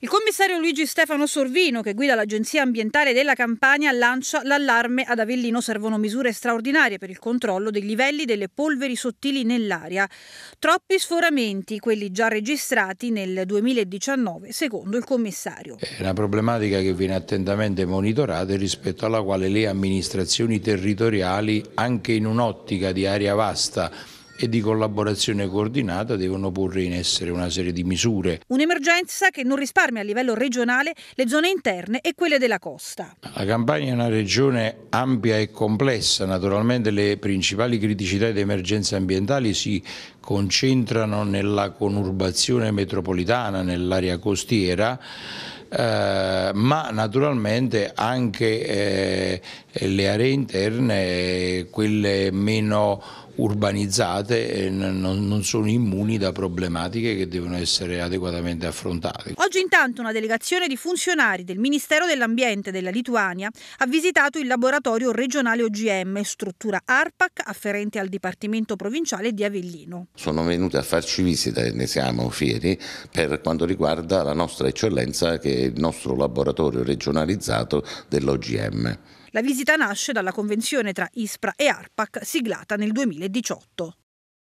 Il commissario Luigi Stefano Sorvino, che guida l'Agenzia ambientale della Campania, lancia l'allarme ad Avellino servono misure straordinarie per il controllo dei livelli delle polveri sottili nell'aria. Troppi sforamenti, quelli già registrati nel 2019, secondo il commissario. È una problematica che viene attentamente monitorata e rispetto alla quale le amministrazioni territoriali, anche in un'ottica di area vasta, e di collaborazione coordinata devono porre in essere una serie di misure. Un'emergenza che non risparmia a livello regionale le zone interne e quelle della costa. La Campania è una regione ampia e complessa, naturalmente le principali criticità ed emergenze ambientali si concentrano nella conurbazione metropolitana, nell'area costiera, eh, ma naturalmente anche eh, le aree interne, eh, quelle meno urbanizzate e non sono immuni da problematiche che devono essere adeguatamente affrontate. Oggi intanto una delegazione di funzionari del Ministero dell'Ambiente della Lituania ha visitato il laboratorio regionale OGM, struttura ARPAC afferente al Dipartimento Provinciale di Avellino. Sono venuti a farci visita e ne siamo fieri per quanto riguarda la nostra eccellenza che è il nostro laboratorio regionalizzato dell'OGM. La visita nasce dalla convenzione tra ISPRA e ARPAC siglata nel 2018.